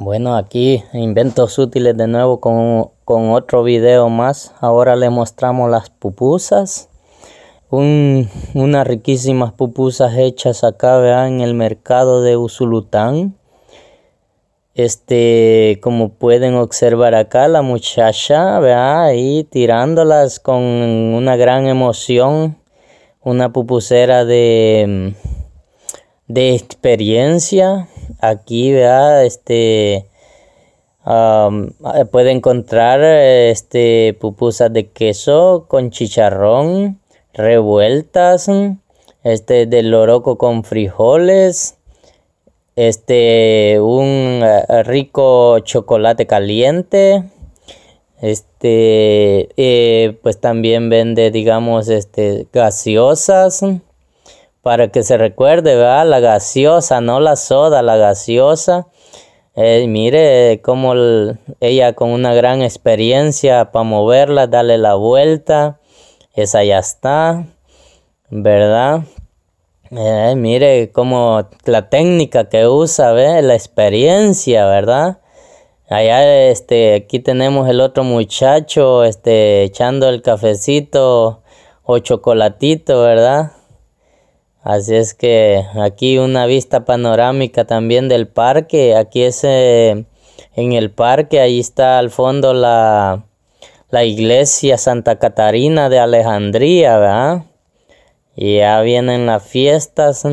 Bueno, aquí inventos útiles de nuevo con, otro video más. Ahora le mostramos las pupusas. unas riquísimas pupusas hechas acá, vean, en el mercado de Usulután. Este, como pueden observar acá, la muchacha, vea, ahí tirándolas con una gran emoción. Una pupusera de, de experiencia aquí, vea Este, eh, puede encontrar este, pupusas de queso con chicharrón, revueltas, este, del loroco con frijoles, este, un eh, rico chocolate caliente, este, eh, pues también vende, digamos, este, gaseosas, para que se recuerde, ¿verdad? La gaseosa, no la soda, la gaseosa. Eh, mire cómo ella con una gran experiencia para moverla, darle la vuelta. Esa ya está, ¿verdad? Eh, mire cómo la técnica que usa, ¿ve? La experiencia, ¿verdad? Allá, este, aquí tenemos el otro muchacho, este, echando el cafecito o chocolatito, ¿verdad? Así es que aquí una vista panorámica también del parque. Aquí es eh, en el parque, ahí está al fondo la, la iglesia Santa Catarina de Alejandría, ¿verdad? Y ya vienen las fiestas.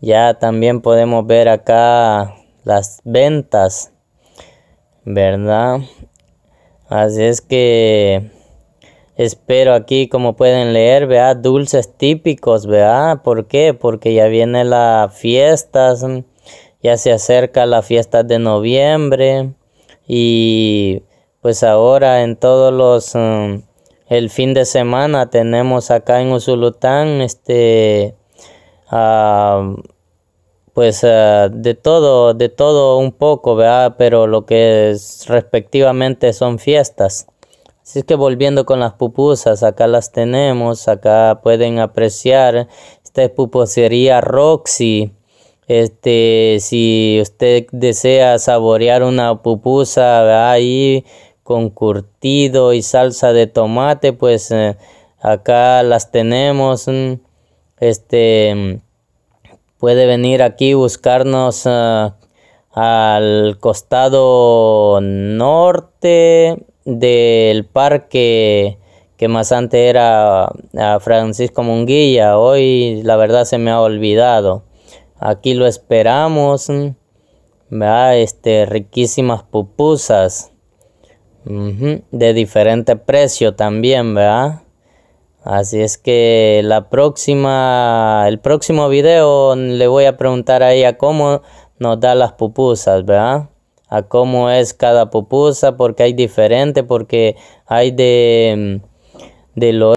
Ya también podemos ver acá las ventas, ¿verdad? Así es que Espero aquí, como pueden leer, vea, dulces típicos, vea. ¿Por qué? Porque ya viene las fiestas, ya se acerca la fiesta de noviembre y pues ahora en todos los... Um, el fin de semana tenemos acá en Usulután este ah, pues ah, de todo de todo un poco verdad pero lo que respectivamente son fiestas Así que volviendo con las pupusas, acá las tenemos, acá pueden apreciar. Esta es pupusería Roxy. Este, si usted desea saborear una pupusa ahí con curtido y salsa de tomate, pues eh, acá las tenemos. Este puede venir aquí buscarnos eh, al costado norte del parque que más antes era Francisco Munguilla, hoy la verdad se me ha olvidado. Aquí lo esperamos, ¿verdad? Este, riquísimas pupusas de diferente precio también, ¿verdad? Así es que la próxima, el próximo video le voy a preguntar a ella cómo nos da las pupusas, ¿verdad? a cómo es cada pupusa, porque hay diferente, porque hay de, mm, de los